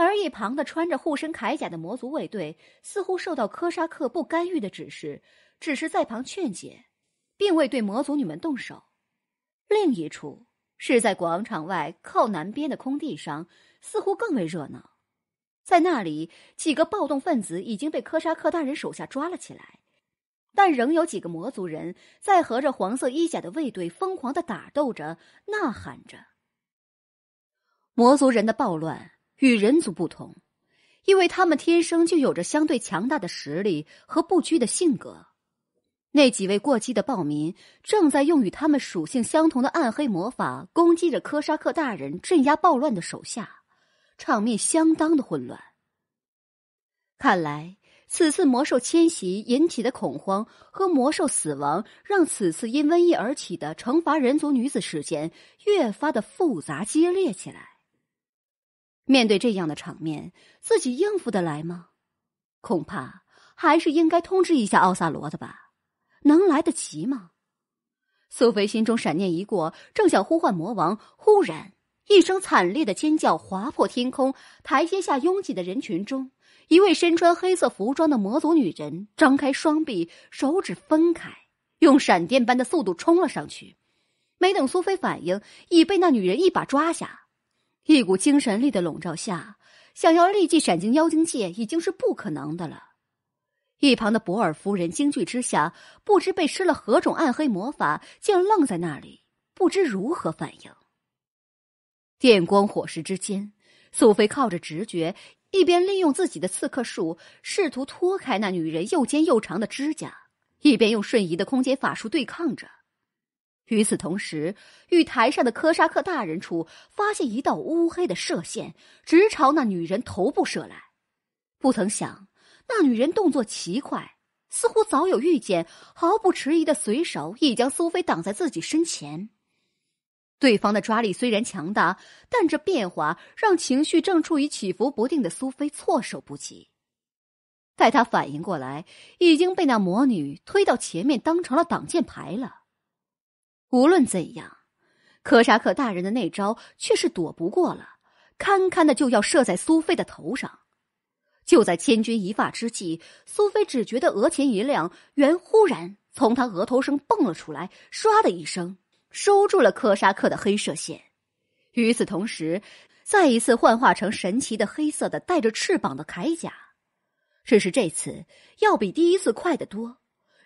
而一旁的穿着护身铠甲的魔族卫队，似乎受到科沙克不干预的指示，只是在旁劝解，并未对魔族女们动手。另一处是在广场外靠南边的空地上，似乎更为热闹。在那里，几个暴动分子已经被科沙克大人手下抓了起来，但仍有几个魔族人在和着黄色衣甲的卫队疯狂的打斗着、呐喊着。魔族人的暴乱。与人族不同，因为他们天生就有着相对强大的实力和不屈的性格。那几位过激的暴民正在用与他们属性相同的暗黑魔法攻击着科沙克大人镇压暴乱的手下，场面相当的混乱。看来，此次魔兽迁徙引起的恐慌和魔兽死亡，让此次因瘟疫而起的惩罚人族女子事件越发的复杂激烈起来。面对这样的场面，自己应付得来吗？恐怕还是应该通知一下奥萨罗的吧。能来得及吗？苏菲心中闪念一过，正想呼唤魔王，忽然一声惨烈的尖叫划破天空。台阶下拥挤的人群中，一位身穿黑色服装的魔族女人张开双臂，手指分开，用闪电般的速度冲了上去。没等苏菲反应，已被那女人一把抓下。一股精神力的笼罩下，想要立即闪进妖精界已经是不可能的了。一旁的博尔夫人惊惧之下，不知被施了何种暗黑魔法，竟愣在那里，不知如何反应。电光火石之间，苏菲靠着直觉，一边利用自己的刺客术试图脱开那女人又尖又长的指甲，一边用瞬移的空间法术对抗着。与此同时，玉台上的科沙克大人处发现一道乌黑的射线直朝那女人头部射来。不曾想，那女人动作奇快，似乎早有预见，毫不迟疑的随手已将苏菲挡在自己身前。对方的抓力虽然强大，但这变化让情绪正处于起伏不定的苏菲措手不及。待他反应过来，已经被那魔女推到前面，当成了挡箭牌了。无论怎样，柯沙克大人的那招却是躲不过了，堪堪的就要射在苏菲的头上。就在千钧一发之际，苏菲只觉得额前一亮，圆忽然从他额头上蹦了出来，唰的一声收住了柯沙克的黑射线。与此同时，再一次幻化成神奇的黑色的带着翅膀的铠甲，只是这次要比第一次快得多。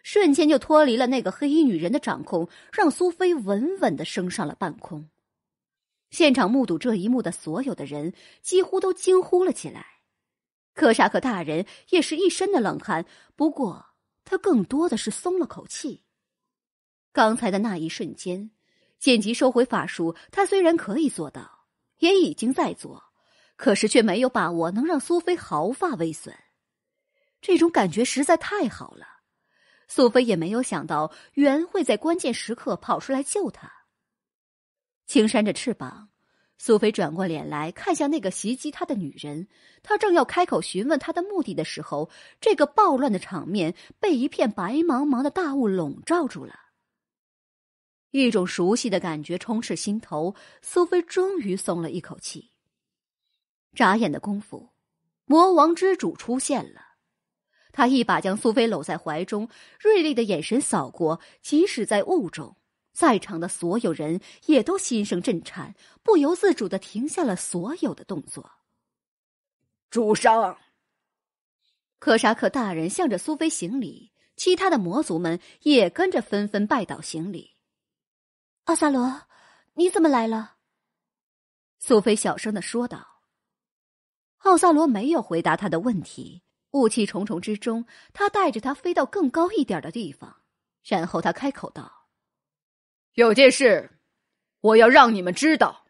瞬间就脱离了那个黑衣女人的掌控，让苏菲稳稳的升上了半空。现场目睹这一幕的所有的人几乎都惊呼了起来。克沙克大人也是一身的冷汗，不过他更多的是松了口气。刚才的那一瞬间，剑姬收回法术，他虽然可以做到，也已经在做，可是却没有把握能让苏菲毫发未损。这种感觉实在太好了。苏菲也没有想到，猿会在关键时刻跑出来救他。轻扇着翅膀，苏菲转过脸来看向那个袭击她的女人。她正要开口询问她的目的的时候，这个暴乱的场面被一片白茫茫的大雾笼罩住了。一种熟悉的感觉充斥心头，苏菲终于松了一口气。眨眼的功夫，魔王之主出现了。他一把将苏菲搂在怀中，锐利的眼神扫过，即使在雾中，在场的所有人也都心生震颤，不由自主的停下了所有的动作。主上，科沙克大人向着苏菲行礼，其他的魔族们也跟着纷纷拜倒行礼。奥萨罗，你怎么来了？苏菲小声的说道。奥萨罗没有回答他的问题。雾气重重之中，他带着他飞到更高一点的地方，然后他开口道：“有件事，我要让你们知道。”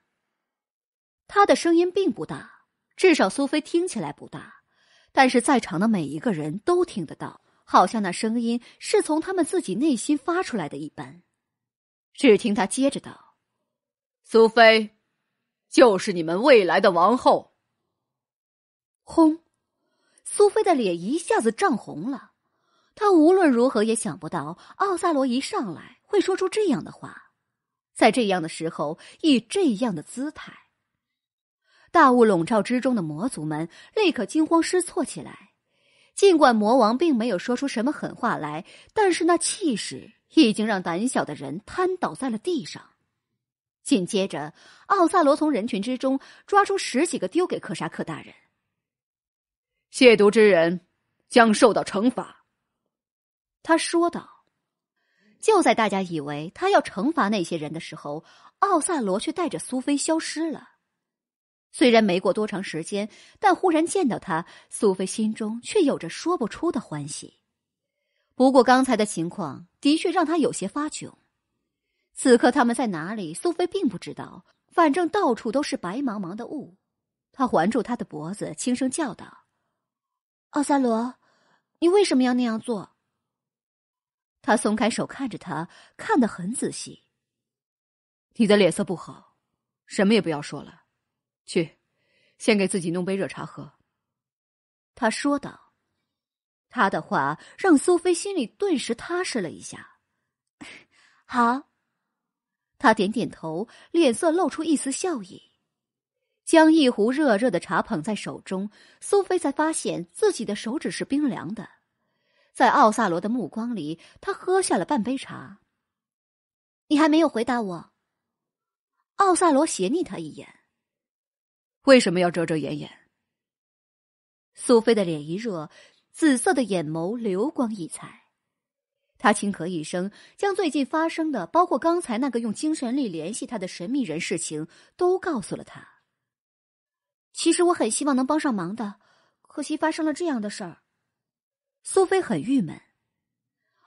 他的声音并不大，至少苏菲听起来不大，但是在场的每一个人都听得到，好像那声音是从他们自己内心发出来的一般。只听他接着道：“苏菲，就是你们未来的王后。”轰。苏菲的脸一下子涨红了，她无论如何也想不到奥萨罗一上来会说出这样的话，在这样的时候以这样的姿态。大雾笼罩之中的魔族们立刻惊慌失措起来，尽管魔王并没有说出什么狠话来，但是那气势已经让胆小的人瘫倒在了地上。紧接着，奥萨罗从人群之中抓出十几个，丢给克沙克大人。亵渎之人将受到惩罚。”他说道。就在大家以为他要惩罚那些人的时候，奥萨罗却带着苏菲消失了。虽然没过多长时间，但忽然见到他，苏菲心中却有着说不出的欢喜。不过刚才的情况的确让他有些发窘。此刻他们在哪里？苏菲并不知道，反正到处都是白茫茫的雾。他环住他的脖子，轻声叫道。奥萨罗，你为什么要那样做？他松开手，看着他，看得很仔细。你的脸色不好，什么也不要说了，去，先给自己弄杯热茶喝。”他说道。他的话让苏菲心里顿时踏实了一下。好，他点点头，脸色露出一丝笑意。将一壶热热的茶捧在手中，苏菲才发现自己的手指是冰凉的。在奥萨罗的目光里，他喝下了半杯茶。你还没有回答我。奥萨罗斜睨他一眼：“为什么要遮遮掩掩？”苏菲的脸一热，紫色的眼眸流光溢彩。他轻咳一声，将最近发生的，包括刚才那个用精神力联系他的神秘人事情，都告诉了他。其实我很希望能帮上忙的，可惜发生了这样的事儿。苏菲很郁闷。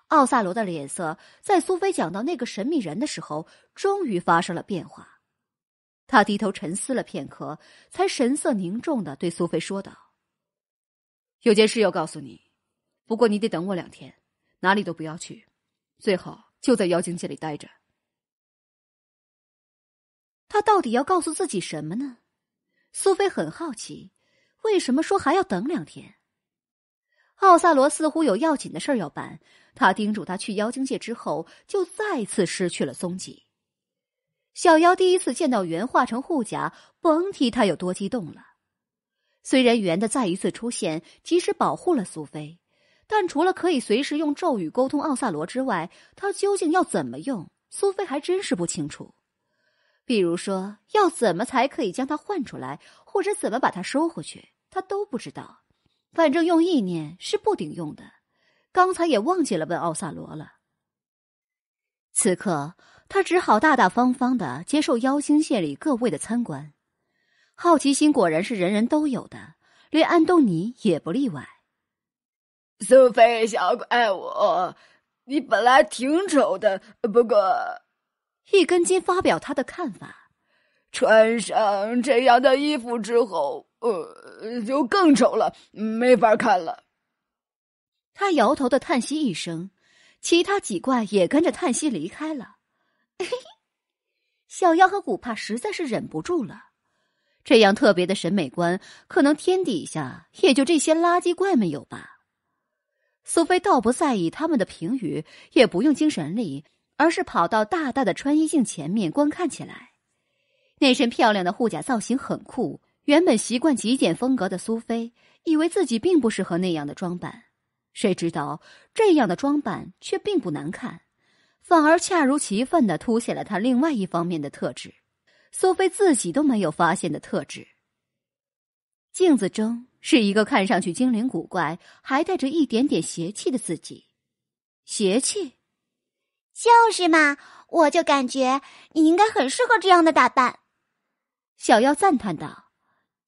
奥萨罗的脸色在苏菲讲到那个神秘人的时候，终于发生了变化。他低头沉思了片刻，才神色凝重的对苏菲说道：“有件事要告诉你，不过你得等我两天，哪里都不要去，最好就在妖精界里待着。”他到底要告诉自己什么呢？苏菲很好奇，为什么说还要等两天？奥萨罗似乎有要紧的事要办，他叮嘱他去妖精界之后，就再次失去了踪迹。小妖第一次见到圆化成护甲，甭提他有多激动了。虽然圆的再一次出现，及时保护了苏菲，但除了可以随时用咒语沟通奥萨罗之外，他究竟要怎么用？苏菲还真是不清楚。比如说，要怎么才可以将它换出来，或者怎么把它收回去，他都不知道。反正用意念是不顶用的。刚才也忘记了问奥萨罗了。此刻他只好大大方方的接受妖星界里各位的参观。好奇心果然是人人都有的，连安东尼也不例外。苏菲小怪物，你本来挺丑的，不过。一根筋发表他的看法，穿上这样的衣服之后，呃，就更丑了，没法看了。他摇头的叹息一声，其他几怪也跟着叹息离开了。小妖和古帕实在是忍不住了，这样特别的审美观，可能天底下也就这些垃圾怪们有吧。苏菲倒不在意他们的评语，也不用精神力。而是跑到大大的穿衣镜前面观看起来，那身漂亮的护甲造型很酷。原本习惯极简风格的苏菲，以为自己并不适合那样的装扮，谁知道这样的装扮却并不难看，反而恰如其分的凸显了她另外一方面的特质——苏菲自己都没有发现的特质。镜子中是一个看上去精灵古怪、还带着一点点邪气的自己，邪气。就是嘛，我就感觉你应该很适合这样的打扮。”小妖赞叹道，“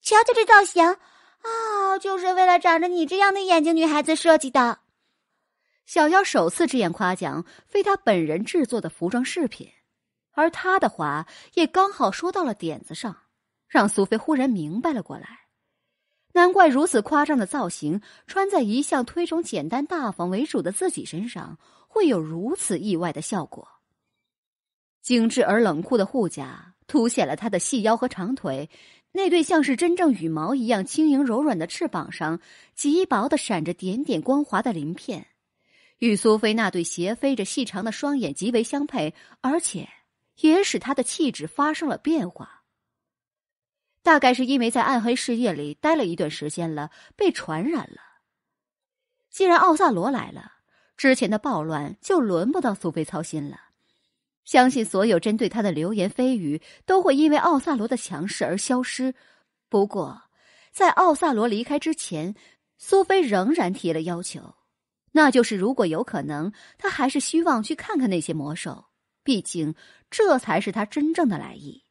瞧瞧这造型啊，就是为了长着你这样的眼睛女孩子设计的。”小妖首次直言夸奖，非他本人制作的服装饰品，而他的话也刚好说到了点子上，让苏菲忽然明白了过来。难怪如此夸张的造型穿在一向推崇简单大方为主的自己身上。会有如此意外的效果。精致而冷酷的护甲凸显了她的细腰和长腿，那对像是真正羽毛一样轻盈柔软的翅膀上，极薄的闪着点点光滑的鳞片，与苏菲那对斜飞着细长的双眼极为相配，而且也使她的气质发生了变化。大概是因为在暗黑世界里待了一段时间了，被传染了。既然奥萨罗来了。之前的暴乱就轮不到苏菲操心了，相信所有针对他的流言蜚语都会因为奥萨罗的强势而消失。不过，在奥萨罗离开之前，苏菲仍然提了要求，那就是如果有可能，他还是希望去看看那些魔兽，毕竟这才是他真正的来意。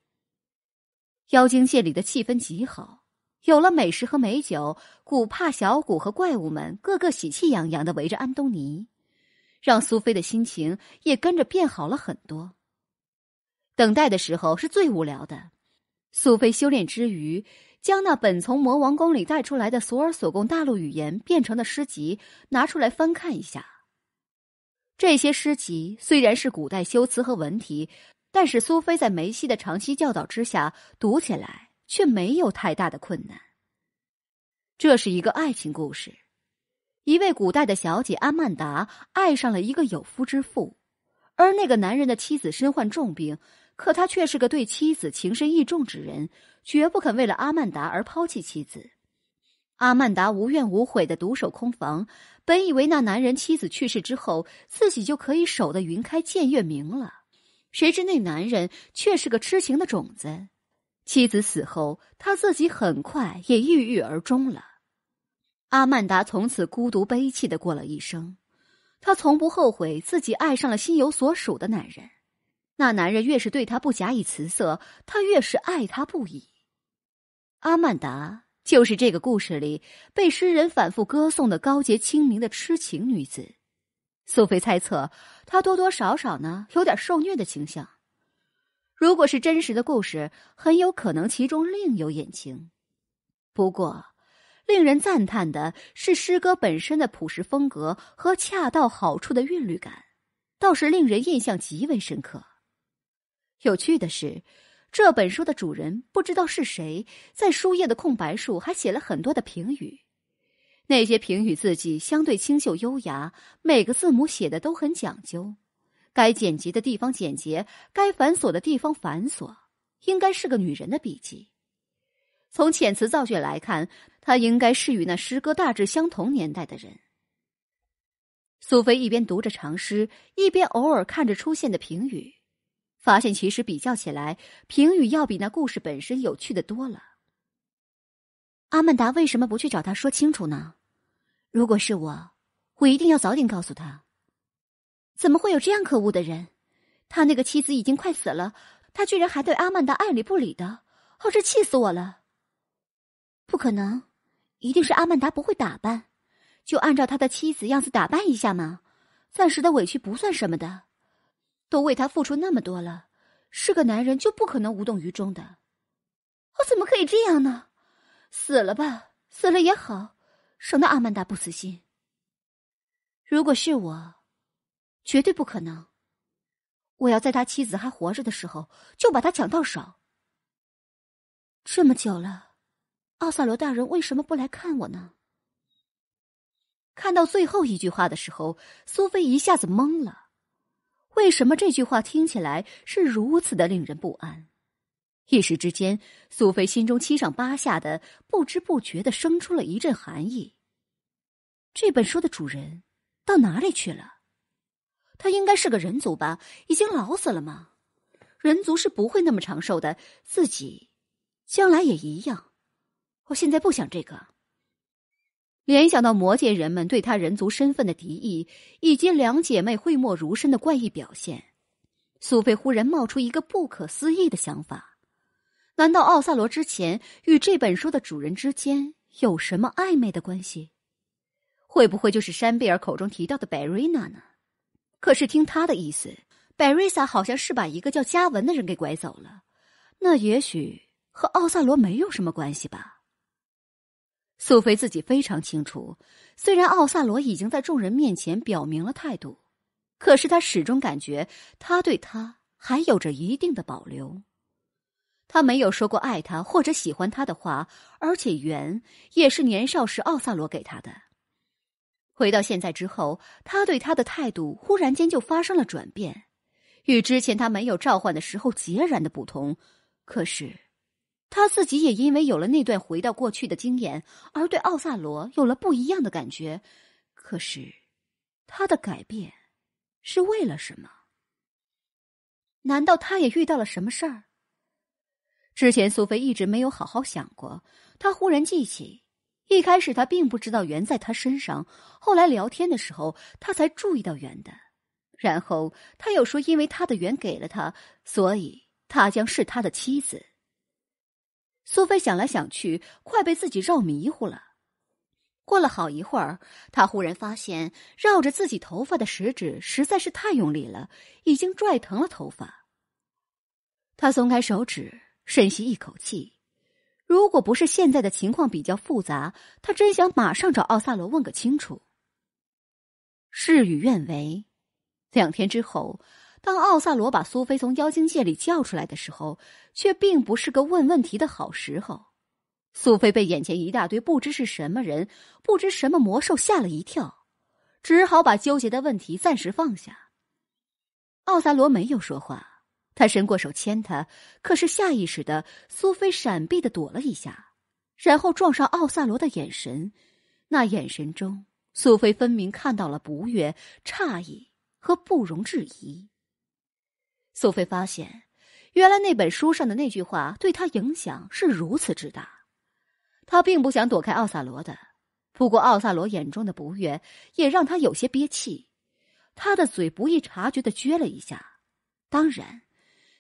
妖精界里的气氛极好，有了美食和美酒，古帕小谷和怪物们个个喜气洋洋的围着安东尼。让苏菲的心情也跟着变好了很多。等待的时候是最无聊的，苏菲修炼之余，将那本从魔王宫里带出来的索尔所供大陆语言变成的诗集拿出来翻看一下。这些诗集虽然是古代修辞和文体，但是苏菲在梅西的长期教导之下，读起来却没有太大的困难。这是一个爱情故事。一位古代的小姐阿曼达爱上了一个有夫之妇，而那个男人的妻子身患重病，可他却是个对妻子情深意重之人，绝不肯为了阿曼达而抛弃妻子。阿曼达无怨无悔的独守空房，本以为那男人妻子去世之后，自己就可以守得云开见月明了，谁知那男人却是个痴情的种子，妻子死后，他自己很快也郁郁而终了。阿曼达从此孤独悲戚的过了一生，她从不后悔自己爱上了心有所属的男人，那男人越是对他不假以辞色，她越是爱他不已。阿曼达就是这个故事里被诗人反复歌颂的高洁清明的痴情女子。苏菲猜测，她多多少少呢有点受虐的倾向。如果是真实的故事，很有可能其中另有隐情。不过。令人赞叹的是，诗歌本身的朴实风格和恰到好处的韵律感，倒是令人印象极为深刻。有趣的是，这本书的主人不知道是谁，在书页的空白处还写了很多的评语。那些评语字迹相对清秀优雅，每个字母写的都很讲究。该简洁的地方简洁，该繁琐的地方繁琐，应该是个女人的笔记。从遣词造句来看，他应该是与那诗歌大致相同年代的人。苏菲一边读着长诗，一边偶尔看着出现的评语，发现其实比较起来，评语要比那故事本身有趣的多了。阿曼达为什么不去找他说清楚呢？如果是我，我一定要早点告诉他。怎么会有这样可恶的人？他那个妻子已经快死了，他居然还对阿曼达爱理不理的，哦，这气死我了！不可能，一定是阿曼达不会打扮，就按照他的妻子样子打扮一下嘛。暂时的委屈不算什么的，都为他付出那么多了，是个男人就不可能无动于衷的。我怎么可以这样呢？死了吧，死了也好，省得阿曼达不死心。如果是我，绝对不可能。我要在他妻子还活着的时候就把他抢到手。这么久了。奥萨罗大人为什么不来看我呢？看到最后一句话的时候，苏菲一下子懵了。为什么这句话听起来是如此的令人不安？一时之间，苏菲心中七上八下的，不知不觉的生出了一阵寒意。这本书的主人到哪里去了？他应该是个人族吧？已经老死了吗？人族是不会那么长寿的，自己将来也一样。我现在不想这个。联想到魔界人们对他人族身份的敌意，以及两姐妹讳莫如深的怪异表现，苏菲忽然冒出一个不可思议的想法：难道奥萨罗之前与这本书的主人之间有什么暧昧的关系？会不会就是山贝尔口中提到的贝瑞娜呢？可是听他的意思，贝瑞萨好像是把一个叫嘉文的人给拐走了，那也许和奥萨罗没有什么关系吧。苏菲自己非常清楚，虽然奥萨罗已经在众人面前表明了态度，可是他始终感觉他对他还有着一定的保留。他没有说过爱他或者喜欢他的话，而且缘也是年少时奥萨罗给他的。回到现在之后，他对他的态度忽然间就发生了转变，与之前他没有召唤的时候截然的不同。可是。他自己也因为有了那段回到过去的经验，而对奥萨罗有了不一样的感觉。可是，他的改变是为了什么？难道他也遇到了什么事儿？之前苏菲一直没有好好想过。他忽然记起，一开始他并不知道圆在他身上，后来聊天的时候他才注意到圆的。然后他又说，因为他的缘给了他，所以他将是他的妻子。苏菲想来想去，快被自己绕迷糊了。过了好一会儿，她忽然发现绕着自己头发的食指实在是太用力了，已经拽疼了头发。她松开手指，深吸一口气。如果不是现在的情况比较复杂，她真想马上找奥萨罗问个清楚。事与愿违，两天之后。当奥萨罗把苏菲从妖精界里叫出来的时候，却并不是个问问题的好时候。苏菲被眼前一大堆不知是什么人、不知什么魔兽吓了一跳，只好把纠结的问题暂时放下。奥萨罗没有说话，他伸过手牵她，可是下意识的苏菲闪避的躲了一下，然后撞上奥萨罗的眼神，那眼神中苏菲分明看到了不悦、诧异和不容置疑。苏菲发现，原来那本书上的那句话对他影响是如此之大。他并不想躲开奥萨罗的，不过奥萨罗眼中的不悦也让他有些憋气。他的嘴不易察觉的撅了一下，当然，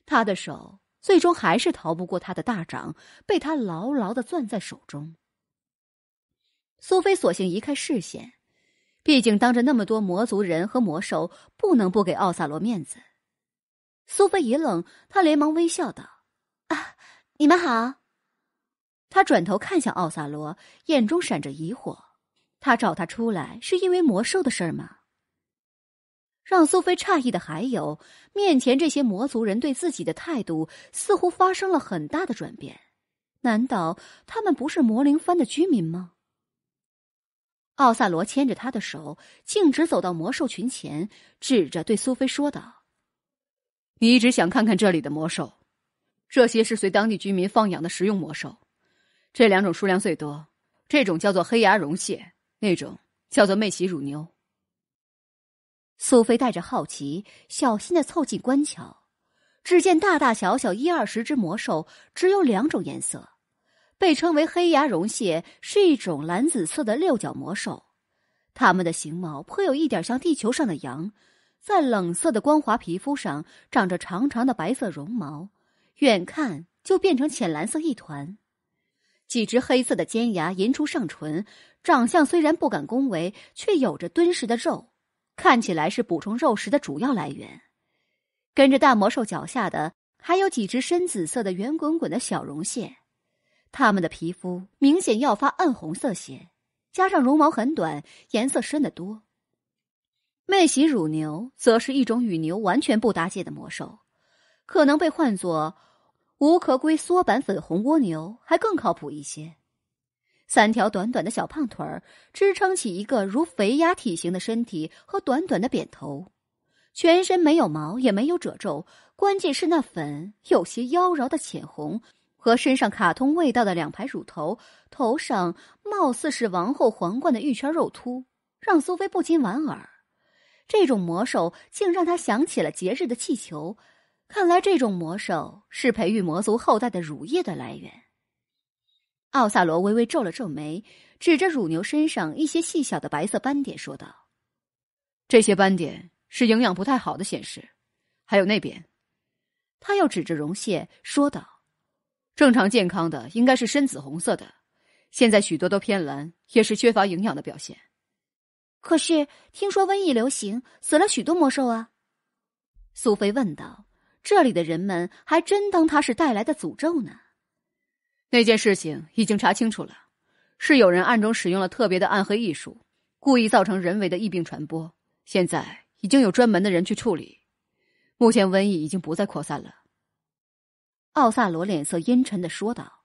他的手最终还是逃不过他的大掌，被他牢牢的攥在手中。苏菲索性移开视线，毕竟当着那么多魔族人和魔兽，不能不给奥萨罗面子。苏菲一愣，他连忙微笑道：“啊，你们好。”他转头看向奥萨罗，眼中闪着疑惑。他找他出来是因为魔兽的事儿吗？让苏菲诧异的还有面前这些魔族人对自己的态度似乎发生了很大的转变。难道他们不是魔灵藩的居民吗？奥萨罗牵着他的手，径直走到魔兽群前，指着对苏菲说道。你一直想看看这里的魔兽，这些是随当地居民放养的食用魔兽，这两种数量最多。这种叫做黑牙绒蟹，那种叫做媚奇乳牛。苏菲带着好奇，小心的凑近观瞧，只见大大小小一二十只魔兽，只有两种颜色，被称为黑牙绒蟹是一种蓝紫色的六角魔兽，它们的形貌颇有一点像地球上的羊。在冷色的光滑皮肤上长着长长的白色绒毛，远看就变成浅蓝色一团。几只黑色的尖牙银出上唇，长相虽然不敢恭维，却有着敦实的肉，看起来是补充肉食的主要来源。跟着大魔兽脚下的还有几只深紫色的圆滚滚的小绒蟹，它们的皮肤明显要发暗红色些，加上绒毛很短，颜色深得多。媚喜乳牛则是一种与牛完全不搭界的魔兽，可能被唤作“无壳龟缩版粉红蜗牛”还更靠谱一些。三条短短的小胖腿儿支撑起一个如肥鸭体型的身体和短短的扁头，全身没有毛也没有褶皱，关键是那粉有些妖娆的浅红和身上卡通味道的两排乳头，头上貌似是王后皇冠的玉圈肉突，让苏菲不禁莞尔。这种魔兽竟让他想起了节日的气球，看来这种魔兽是培育魔族后代的乳液的来源。奥萨罗微微皱了皱眉，指着乳牛身上一些细小的白色斑点说道：“这些斑点是营养不太好的显示。”还有那边，他又指着绒线说道：“正常健康的应该是深紫红色的，现在许多都偏蓝，也是缺乏营养的表现。”可是听说瘟疫流行，死了许多魔兽啊。”苏菲问道，“这里的人们还真当它是带来的诅咒呢。”那件事情已经查清楚了，是有人暗中使用了特别的暗黑艺术，故意造成人为的疫病传播。现在已经有专门的人去处理，目前瘟疫已经不再扩散了。”奥萨罗脸色阴沉的说道。